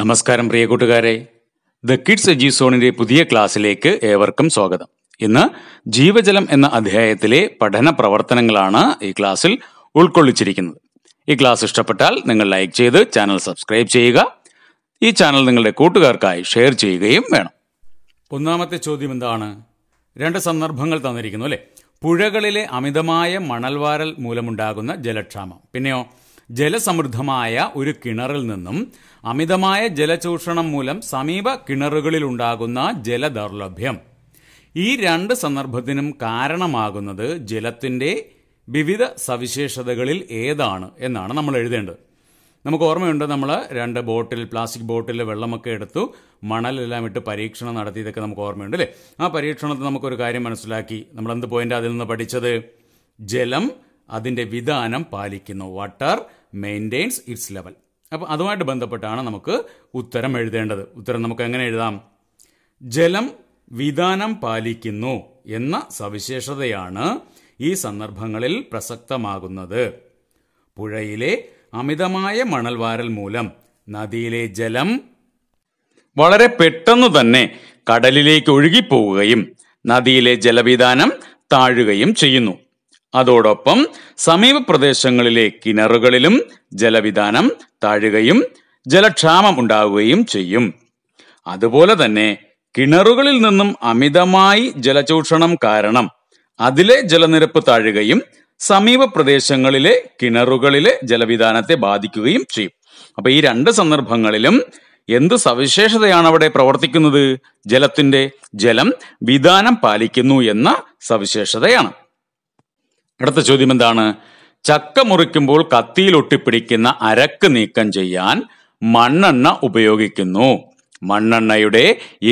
നമസ്കാരം പ്രിയ കൂട്ടുകാരെ the kids AG സോണിന്റെ പുതിയ ക്ലാസ്സിലേക്ക് ഏവർക്കും സ്വാഗതം ഇന്ന് ജീവജലം എന്ന അധ്യായത്തിലെ പഠന പ്രവർത്തനങ്ങളാണ് ഈ ക്ലാസ്സിൽ ഉൾക്കൊള്ളിച്ചിരിക്കുന്നത് ഈ ക്ലാസ് ഇഷ്ടപ്പെട്ടാൽ നിങ്ങൾ ലൈക്ക് ചെയ്ത് ചാനൽ സബ്സ്ക്രൈബ് ചെയ്യുക ഈ ചാനൽ നിങ്ങളുടെ കൂട്ടുകാർക്കായി ഷെയർ ചെയ്യുകയും വേണം ഒന്നാമത്തെ ചോദ്യം എന്താണ് രണ്ട് സന്ദർഭങ്ങൾ തന്നിരിക്കുന്നു അല്ലേ പുഴകളിലെ അമിതമായ മണൽവാരൽ മൂലമുണ്ടാകുന്ന ജലക്ഷാമം പിന്നെയോ ജലസമൃദ്ധമായ ഒരു കിണറിൽ നിന്നും അമിതമായ ജലചൂഷണം മൂലം സമീപ ഉണ്ടാകുന്ന ജലദൗർലഭ്യം ഈ രണ്ട് സന്ദർഭത്തിനും കാരണമാകുന്നത് ജലത്തിൻ്റെ വിവിധ സവിശേഷതകളിൽ ഏതാണ് എന്നാണ് നമ്മൾ എഴുതേണ്ടത് നമുക്ക് ഓർമ്മയുണ്ട് നമ്മൾ രണ്ട് ബോട്ടിൽ പ്ലാസ്റ്റിക് ബോട്ടിൽ വെള്ളമൊക്കെ എടുത്തു മണലെല്ലാം ഇട്ട് പരീക്ഷണം നടത്തിയതൊക്കെ നമുക്ക് ഓർമ്മയുണ്ട് അല്ലേ ആ പരീക്ഷണത്തിൽ നമുക്കൊരു കാര്യം മനസ്സിലാക്കി നമ്മൾ എന്ത് പോയിന്റ് അതിൽ നിന്ന് പഠിച്ചത് ജലം അതിന്റെ വിധാനം പാലിക്കുന്നു വാട്ടർ മെയിൻറ്റെയിൻസ് ഇറ്റ്സ് ലെവൽ അപ്പോൾ അതുമായിട്ട് ബന്ധപ്പെട്ടാണ് നമുക്ക് ഉത്തരം എഴുതേണ്ടത് ഉത്തരം നമുക്ക് എങ്ങനെ എഴുതാം ജലം വിധാനം പാലിക്കുന്നു എന്ന സവിശേഷതയാണ് ഈ സന്ദർഭങ്ങളിൽ പ്രസക്തമാകുന്നത് പുഴയിലെ അമിതമായ മണൽവാരൽ മൂലം നദിയിലെ ജലം വളരെ പെട്ടെന്ന് തന്നെ കടലിലേക്ക് ഒഴുകിപ്പോവുകയും നദിയിലെ ജലവിധാനം താഴുകയും ചെയ്യുന്നു അതോടൊപ്പം സമീപ പ്രദേശങ്ങളിലെ കിണറുകളിലും ജലവിധാനം താഴുകയും ജലക്ഷാമം ഉണ്ടാവുകയും ചെയ്യും അതുപോലെ തന്നെ കിണറുകളിൽ നിന്നും അമിതമായി ജലചൂഷണം കാരണം അതിലെ ജലനിരപ്പ് താഴുകയും സമീപ പ്രദേശങ്ങളിലെ കിണറുകളിലെ ജലവിധാനത്തെ ബാധിക്കുകയും ചെയ്യും അപ്പൊ ഈ രണ്ട് സന്ദർഭങ്ങളിലും എന്ത് സവിശേഷതയാണ് അവിടെ പ്രവർത്തിക്കുന്നത് ജലത്തിന്റെ ജലം വിധാനം പാലിക്കുന്നു എന്ന സവിശേഷതയാണ് അടുത്ത ചോദ്യം എന്താണ് ചക്ക മുറിക്കുമ്പോൾ കത്തിയിൽ ഒട്ടിപ്പിടിക്കുന്ന അരക്ക് നീക്കം ചെയ്യാൻ മണ്ണെണ്ണ ഉപയോഗിക്കുന്നു മണ്ണെണ്ണയുടെ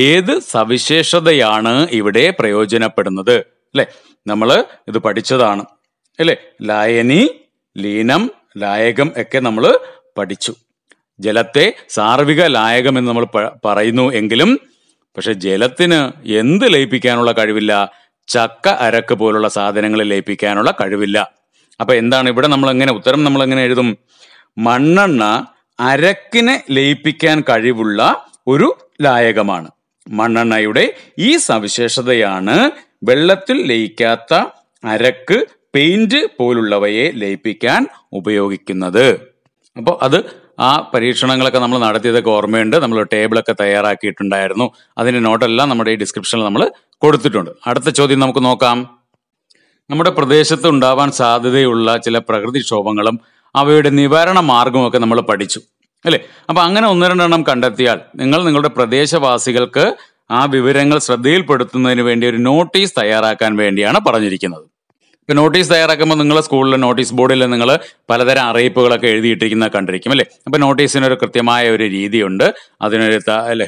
ഏത് സവിശേഷതയാണ് ഇവിടെ പ്രയോജനപ്പെടുന്നത് അല്ലെ നമ്മൾ ഇത് പഠിച്ചതാണ് അല്ലെ ലായനി ലീനം ലായകം ഒക്കെ നമ്മൾ പഠിച്ചു ജലത്തെ സാർവിക ലായകം എന്ന് നമ്മൾ പറയുന്നു എങ്കിലും പക്ഷെ ജലത്തിന് എന്ത് ലയിപ്പിക്കാനുള്ള കഴിവില്ല ചക്ക അരക്ക് പോലുള്ള സാധനങ്ങളിൽ ലയിപ്പിക്കാനുള്ള കഴിവില്ല അപ്പൊ എന്താണ് ഇവിടെ നമ്മൾ എങ്ങനെ ഉത്തരം നമ്മൾ എങ്ങനെ എഴുതും മണ്ണെണ്ണ അരക്കിനെ ലയിപ്പിക്കാൻ കഴിവുള്ള ഒരു ലായകമാണ് മണ്ണെണ്ണയുടെ ഈ സവിശേഷതയാണ് വെള്ളത്തിൽ ലയിക്കാത്ത അരക്ക് പെയിന്റ് പോലുള്ളവയെ ലയിപ്പിക്കാൻ ഉപയോഗിക്കുന്നത് അപ്പോൾ അത് ആ പരീക്ഷണങ്ങളൊക്കെ നമ്മൾ നടത്തിയതൊക്കെ ഓർമ്മയുണ്ട് നമ്മൾ ടേബിളൊക്കെ തയ്യാറാക്കിയിട്ടുണ്ടായിരുന്നു അതിൻ്റെ നോട്ടെല്ലാം നമ്മുടെ ഈ ഡിസ്ക്രിപ്ഷനിൽ നമ്മൾ കൊടുത്തിട്ടുണ്ട് അടുത്ത ചോദ്യം നമുക്ക് നോക്കാം നമ്മുടെ പ്രദേശത്ത് ഉണ്ടാവാൻ സാധ്യതയുള്ള ചില പ്രകൃതിക്ഷോഭങ്ങളും അവയുടെ നിവാരണ മാർഗമൊക്കെ നമ്മൾ പഠിച്ചു അല്ലേ അപ്പൊ അങ്ങനെ ഒന്ന് രണ്ടെണ്ണം കണ്ടെത്തിയാൽ നിങ്ങൾ നിങ്ങളുടെ പ്രദേശവാസികൾക്ക് ആ വിവരങ്ങൾ ശ്രദ്ധയിൽപ്പെടുത്തുന്നതിന് വേണ്ടി ഒരു നോട്ടീസ് തയ്യാറാക്കാൻ വേണ്ടിയാണ് പറഞ്ഞിരിക്കുന്നത് ഇപ്പോൾ നോട്ടീസ് തയ്യാറാക്കുമ്പോൾ നിങ്ങൾ സ്കൂളിലെ നോട്ടീസ് ബോർഡിൽ നിങ്ങൾ പലതരം അറിയിപ്പുകളൊക്കെ എഴുതിയിട്ടിരിക്കുന്നത് കണ്ടിരിക്കും അല്ലേ അപ്പോൾ ഒരു കൃത്യമായ ഒരു രീതിയുണ്ട് അതിനൊരു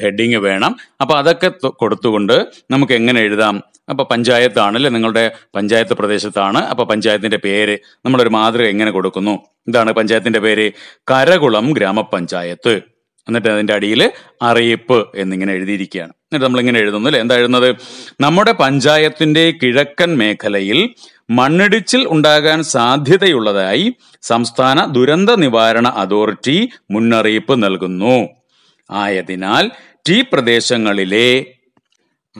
ഹെഡിങ് വേണം അപ്പോൾ അതൊക്കെ കൊടുത്തുകൊണ്ട് നമുക്ക് എങ്ങനെ എഴുതാം അപ്പോൾ പഞ്ചായത്താണ് അല്ലേ നിങ്ങളുടെ പഞ്ചായത്ത് പ്രദേശത്താണ് അപ്പോൾ പഞ്ചായത്തിൻ്റെ പേര് നമ്മളൊരു മാതൃക എങ്ങനെ കൊടുക്കുന്നു ഇതാണ് പഞ്ചായത്തിൻ്റെ പേര് കരകുളം ഗ്രാമപഞ്ചായത്ത് എന്നിട്ട് അതിൻ്റെ അടിയിൽ അറിയിപ്പ് എന്നിങ്ങനെ എഴുതിയിരിക്കുകയാണ് എന്നിട്ട് നമ്മളിങ്ങനെ എഴുതുന്നു അല്ലേ എന്താ എഴുതുന്നത് നമ്മുടെ പഞ്ചായത്തിൻ്റെ കിഴക്കൻ മേഖലയിൽ മണ്ണിടിച്ചിൽ ഉണ്ടാകാൻ സാധ്യതയുള്ളതായി സംസ്ഥാന ദുരന്ത നിവാരണ അതോറിറ്റി മുന്നറിയിപ്പ് നൽകുന്നു ആയതിനാൽ ടീ പ്രദേശങ്ങളിലെ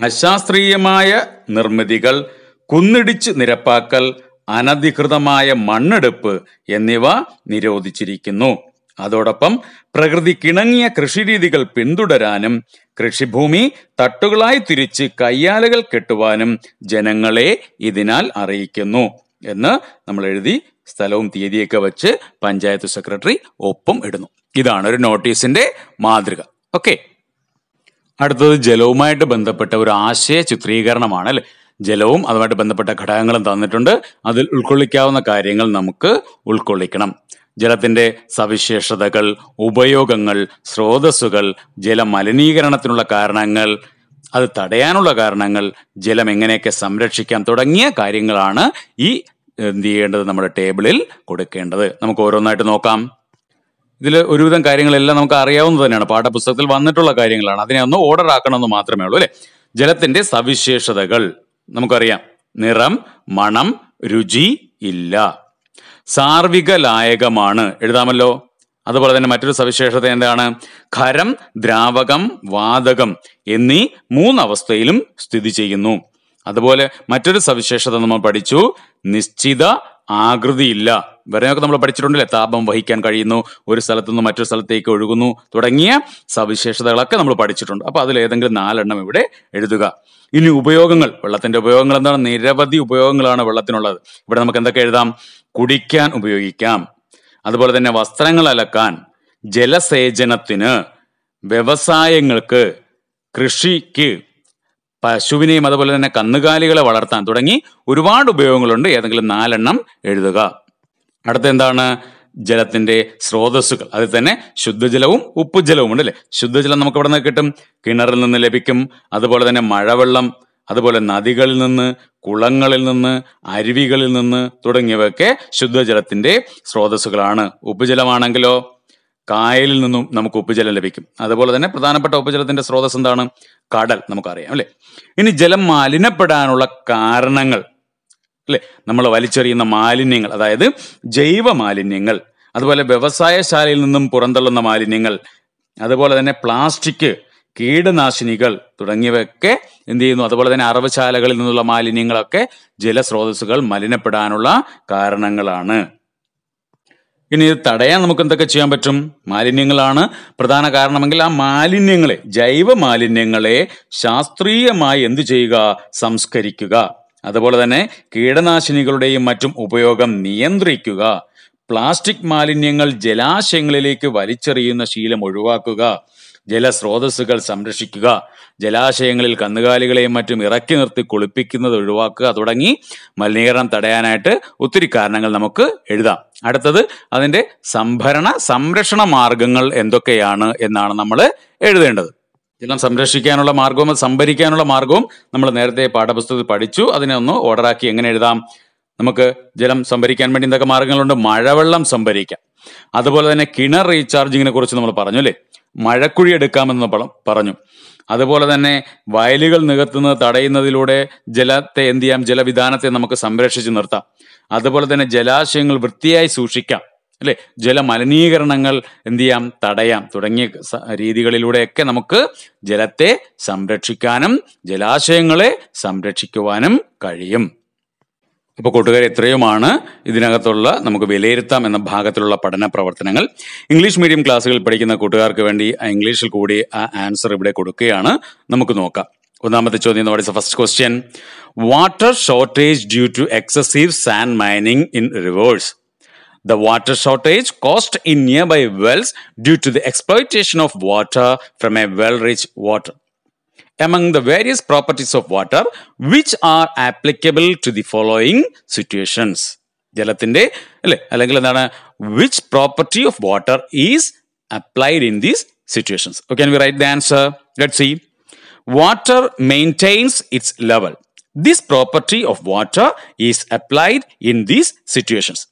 അശാസ്ത്രീയമായ നിർമ്മിതികൾ കുന്നിടിച്ച് നിരപ്പാക്കൽ അനധികൃതമായ മണ്ണെടുപ്പ് എന്നിവ നിരോധിച്ചിരിക്കുന്നു അതോടൊപ്പം പ്രകൃതി കിണങ്ങിയ കൃഷിരീതികൾ പിന്തുടരാനും കൃഷിഭൂമി തട്ടുകളായി തിരിച്ച് കയ്യാലകൾ കെട്ടുവാനും ജനങ്ങളെ ഇതിനാൽ അറിയിക്കുന്നു എന്ന് നമ്മൾ എഴുതി സ്ഥലവും തീയതിയൊക്കെ വെച്ച് പഞ്ചായത്ത് സെക്രട്ടറി ഒപ്പം ഇടുന്നു ഇതാണ് ഒരു നോട്ടീസിന്റെ മാതൃക ഓക്കെ അടുത്തത് ജലവുമായിട്ട് ബന്ധപ്പെട്ട ഒരു ആശയ ചിത്രീകരണമാണ് അല്ലെ ജലവും അതുമായിട്ട് ബന്ധപ്പെട്ട ഘടകങ്ങളും തന്നിട്ടുണ്ട് അതിൽ ഉൾക്കൊള്ളിക്കാവുന്ന കാര്യങ്ങൾ നമുക്ക് ഉൾക്കൊള്ളിക്കണം ജലത്തിന്റെ സവിശേഷതകൾ ഉപയോഗങ്ങൾ സ്രോതസ്സുകൾ ജലമലിനീകരണത്തിനുള്ള കാരണങ്ങൾ അത് തടയാനുള്ള കാരണങ്ങൾ ജലം എങ്ങനെയൊക്കെ സംരക്ഷിക്കാം തുടങ്ങിയ കാര്യങ്ങളാണ് ഈ എന്ത് ചെയ്യേണ്ടത് നമ്മുടെ ടേബിളിൽ കൊടുക്കേണ്ടത് നമുക്ക് ഓരോന്നായിട്ട് നോക്കാം ഇതിൽ ഒരുവിധം കാര്യങ്ങളെല്ലാം നമുക്ക് അറിയാവുന്നത് തന്നെയാണ് പാഠപുസ്തകത്തിൽ വന്നിട്ടുള്ള കാര്യങ്ങളാണ് അതിനെ ഒന്ന് ഓർഡർ ആക്കണമെന്ന് മാത്രമേ ഉള്ളൂ അല്ലെ ജലത്തിന്റെ സവിശേഷതകൾ നമുക്കറിയാം നിറം മണം രുചി ഇല്ല സാർവിക ലായകമാണ് എഴുതാമല്ലോ അതുപോലെ തന്നെ മറ്റൊരു സവിശേഷത എന്താണ് ഖരം ദ്രാവകം വാതകം എന്നീ മൂന്നവസ്ഥയിലും സ്ഥിതി ചെയ്യുന്നു അതുപോലെ മറ്റൊരു സവിശേഷത നമ്മൾ പഠിച്ചു നിശ്ചിത ആകൃതിയില്ല ഇവരെയൊക്കെ നമ്മൾ പഠിച്ചിട്ടുണ്ടല്ലേ താപം വഹിക്കാൻ കഴിയുന്നു ഒരു സ്ഥലത്തു നിന്ന് മറ്റൊരു സ്ഥലത്തേക്ക് ഒഴുകുന്നു തുടങ്ങിയ സവിശേഷതകളൊക്കെ നമ്മൾ പഠിച്ചിട്ടുണ്ട് അപ്പോൾ അതിൽ ഏതെങ്കിലും നാലെണ്ണം ഇവിടെ എഴുതുക ഇനി ഉപയോഗങ്ങൾ വെള്ളത്തിന്റെ ഉപയോഗങ്ങൾ എന്താണ് നിരവധി ഉപയോഗങ്ങളാണ് വെള്ളത്തിനുള്ളത് ഇവിടെ നമുക്ക് എന്തൊക്കെ എഴുതാം കുടിക്കാൻ ഉപയോഗിക്കാം അതുപോലെ തന്നെ വസ്ത്രങ്ങൾ അലക്കാൻ ജലസേചനത്തിന് വ്യവസായങ്ങൾക്ക് കൃഷിക്ക് പശുവിനെയും അതുപോലെ തന്നെ കന്നുകാലികളെ വളർത്താൻ തുടങ്ങി ഒരുപാട് ഉപയോഗങ്ങളുണ്ട് ഏതെങ്കിലും നാലെണ്ണം എഴുതുക അടുത്ത എന്താണ് ജലത്തിന്റെ സ്രോതസ്സുകൾ അതിൽ തന്നെ ശുദ്ധജലവും ഉപ്പുജലവും ഉണ്ട് അല്ലേ ശുദ്ധജലം നമുക്ക് ഇവിടെ നിന്ന് കിട്ടും കിണറിൽ നിന്ന് ലഭിക്കും അതുപോലെ തന്നെ മഴവെള്ളം അതുപോലെ നദികളിൽ നിന്ന് കുളങ്ങളിൽ നിന്ന് അരുവികളിൽ നിന്ന് തുടങ്ങിയവയൊക്കെ ശുദ്ധജലത്തിന്റെ സ്രോതസ്സുകളാണ് ഉപജലമാണെങ്കിലോ കായലിൽ നിന്നും നമുക്ക് ഉപ്പുജലം ലഭിക്കും അതുപോലെ തന്നെ പ്രധാനപ്പെട്ട ഉപ്പുജലത്തിന്റെ സ്രോതസ് എന്താണ് കടൽ നമുക്കറിയാം അല്ലേ ഇനി ജലം മലിനപ്പെടാനുള്ള കാരണങ്ങൾ അല്ലേ നമ്മൾ വലിച്ചെറിയുന്ന മാലിന്യങ്ങൾ അതായത് ജൈവ മാലിന്യങ്ങൾ അതുപോലെ വ്യവസായശാലയിൽ നിന്നും പുറന്തള്ളുന്ന മാലിന്യങ്ങൾ അതുപോലെ തന്നെ പ്ലാസ്റ്റിക് കീടനാശിനികൾ തുടങ്ങിയവയൊക്കെ എന്ത് ചെയ്യുന്നു അതുപോലെ തന്നെ അറവശാലകളിൽ നിന്നുള്ള മാലിന്യങ്ങളൊക്കെ ജലസ്രോതസ്സുകൾ മലിനപ്പെടാനുള്ള കാരണങ്ങളാണ് ഇനി ഇത് തടയാൻ നമുക്ക് എന്തൊക്കെ ചെയ്യാൻ പറ്റും മാലിന്യങ്ങളാണ് പ്രധാന കാരണമെങ്കിൽ ആ മാലിന്യങ്ങളെ ജൈവ മാലിന്യങ്ങളെ ശാസ്ത്രീയമായി എന്തു ചെയ്യുക സംസ്കരിക്കുക അതുപോലെ തന്നെ കീടനാശിനികളുടെയും മറ്റും ഉപയോഗം നിയന്ത്രിക്കുക പ്ലാസ്റ്റിക് മാലിന്യങ്ങൾ ജലാശയങ്ങളിലേക്ക് വലിച്ചെറിയുന്ന ശീലം ഒഴിവാക്കുക ജലസ്രോതസ്സുകൾ സംരക്ഷിക്കുക ജലാശയങ്ങളിൽ കന്നുകാലികളെയും മറ്റും ഇറക്കി നിർത്തി കുളിപ്പിക്കുന്നത് ഒഴിവാക്കുക തുടങ്ങി മലിനീകരണം തടയാനായിട്ട് ഒത്തിരി കാരണങ്ങൾ നമുക്ക് എഴുതാം അടുത്തത് അതിൻ്റെ സംഭരണ സംരക്ഷണ മാർഗങ്ങൾ എന്തൊക്കെയാണ് എന്നാണ് നമ്മൾ എഴുതേണ്ടത് ജലം സംരക്ഷിക്കാനുള്ള മാർഗവും സംഭരിക്കാനുള്ള മാർഗവും നമ്മൾ നേരത്തെ പാഠപുസ്തകത്തിൽ പഠിച്ചു അതിനെ ഒന്ന് ഓർഡറാക്കി എങ്ങനെ എഴുതാം നമുക്ക് ജലം സംഭരിക്കാൻ വേണ്ടി എന്തൊക്കെ മാർഗങ്ങളുണ്ട് മഴവെള്ളം സംഭരിക്കാം അതുപോലെ തന്നെ കിണർ റീചാർജിങ്ങിനെ കുറിച്ച് നമ്മൾ പറഞ്ഞു അല്ലേ മഴക്കുഴി എടുക്കാമെന്ന് പറഞ്ഞു അതുപോലെ തന്നെ വയലുകൾ നികത്തുന്നത് തടയുന്നതിലൂടെ ജലത്തെ എന്ത് ചെയ്യാം ജലവിധാനത്തെ നമുക്ക് സംരക്ഷിച്ചു നിർത്താം അതുപോലെ തന്നെ ജലാശയങ്ങൾ വൃത്തിയായി സൂക്ഷിക്കാം അല്ലെ ജലമലിനീകരണങ്ങൾ എന്ത് ചെയ്യാം തടയാം തുടങ്ങിയ രീതികളിലൂടെയൊക്കെ നമുക്ക് ജലത്തെ സംരക്ഷിക്കാനും ജലാശയങ്ങളെ സംരക്ഷിക്കുവാനും കഴിയും അപ്പോൾ കൂട്ടുകാർ എത്രയുമാണ് ഇതിനകത്തുള്ള നമുക്ക് വിലയിരുത്താം എന്ന ഭാഗത്തിലുള്ള പഠന പ്രവർത്തനങ്ങൾ ഇംഗ്ലീഷ് മീഡിയം ക്ലാസ്സുകളിൽ പഠിക്കുന്ന കൂട്ടുകാർക്ക് വേണ്ടി ആ ഇംഗ്ലീഷിൽ കൂടി ആ ആൻസർ ഇവിടെ കൊടുക്കുകയാണ് നമുക്ക് നോക്കാം ഒന്നാമത്തെ ചോദ്യം എന്ന് പറയുന്നത് first question water shortage due to excessive sand mining in rivers the water shortage caused in nearby wells due to the exploitation of water from a well rich water among the various properties of water which are applicable to the following situations. Jalathinde, which property of water is applied in these situations? Okay, can we write the answer? Let's see. Water maintains its level. This property of water is applied in these situations.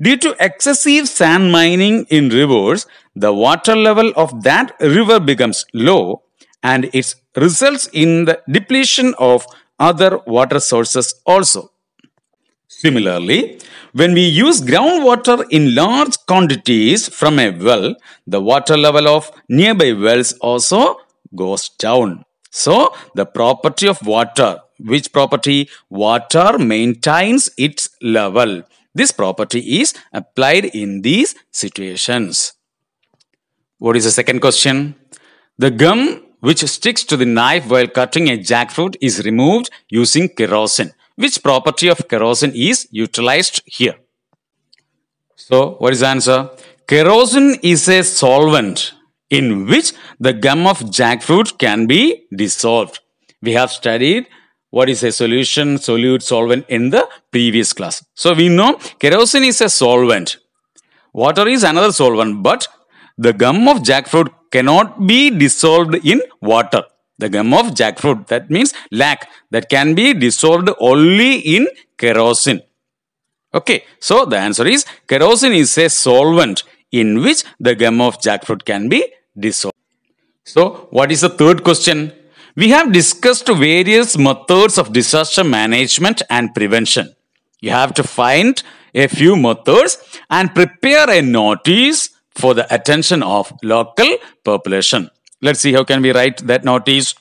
Due to excessive sand mining in rivers, the water level of that river becomes low and its results in the depletion of other water sources also. Similarly, when we use groundwater in large quantities from a well, the water level of nearby wells also goes down. So, the property of water, which property? Water maintains its level. This property is applied in these situations. What is the second question? The gum which sticks to the knife while cutting a jackfruit is removed using kerosene. Which property of kerosene is utilized here? So, what is the answer? Kerosene is a solvent in which the gum of jackfruit can be dissolved. We have studied what is a solution, solute, solvent in the previous class. So, we know kerosene is a solvent. Water is another solvent, but the gum of jackfruit cannot be dissolved in water. The gum of jackfruit, that means lac, that can be dissolved only in kerosene. Okay, so the answer is kerosene is a solvent in which the gum of jackfruit can be dissolved. So, what is the third question? We have discussed various methods of disaster management and prevention. You have to find a few methods and prepare a notice for the attention of local population. Let's see how can we write that notice.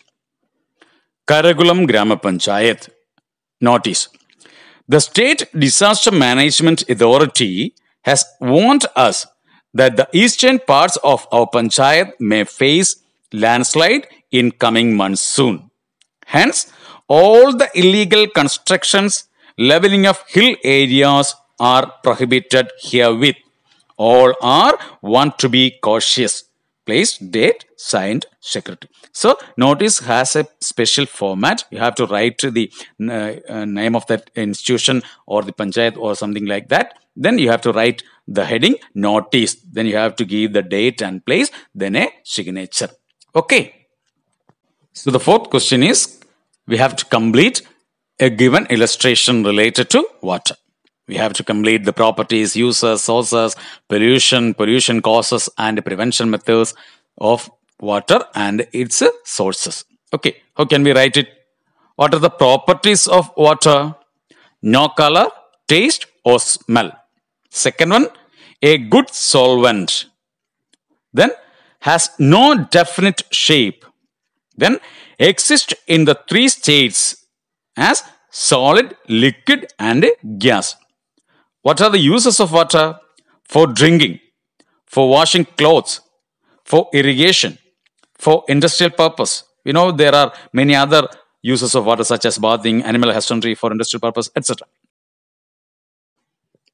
Karagulam Grama Panchayat. Notice. The State Disaster Management Authority has warned us that the eastern parts of our panchayat may face landslide in coming months soon. Hence, all the illegal constructions, leveling of hill areas are prohibited herewith all are want to be cautious. Place, date, signed, secretary. So notice has a special format. You have to write the uh, name of that institution or the panchayat or something like that. Then you have to write the heading notice. Then you have to give the date and place. Then a signature. Okay. So the fourth question is we have to complete a given illustration related to water. We have to complete the properties, uses, sources, pollution, pollution causes, and prevention methods of water and its sources. Okay, how can we write it? What are the properties of water? No color, taste, or smell. Second one, a good solvent. Then, has no definite shape. Then, exist in the three states as solid, liquid, and gas. What are the uses of water? For drinking, for washing clothes, for irrigation, for industrial purpose. You know, there are many other uses of water such as bathing, animal husbandry for industrial purpose, etc.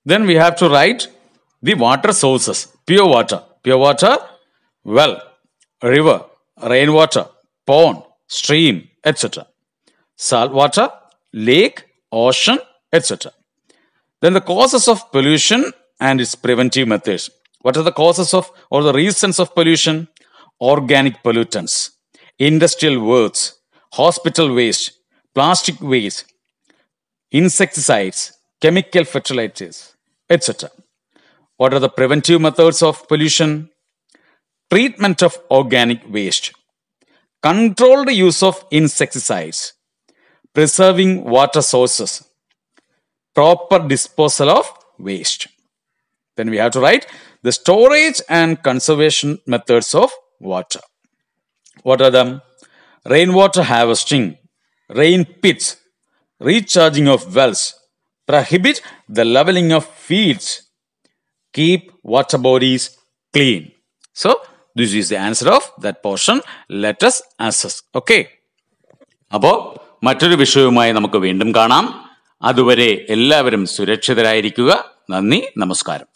Then we have to write the water sources, pure water. Pure water, well, river, rainwater, pond, stream, etc. Salt water, lake, ocean, etc. Then the causes of pollution and its preventive methods. What are the causes of or the reasons of pollution? Organic pollutants, industrial waste, hospital waste, plastic waste, insecticides, chemical fertilizers, etc. What are the preventive methods of pollution? Treatment of organic waste, controlled use of insecticides, preserving water sources, proper disposal of waste. Then we have to write the storage and conservation methods of water. What are them? Rainwater harvesting, rain pits, recharging of wells, prohibit the leveling of fields, keep water bodies clean. So, this is the answer of that portion. Let us assess. Okay. Above, മറ്റൊരു വിഷയവുമായി നമുക്ക് വീണ്ടും കാണാം അതുവരെ എല്ലാവരും സുരക്ഷിതരായിരിക്കുക നന്ദി നമസ്കാരം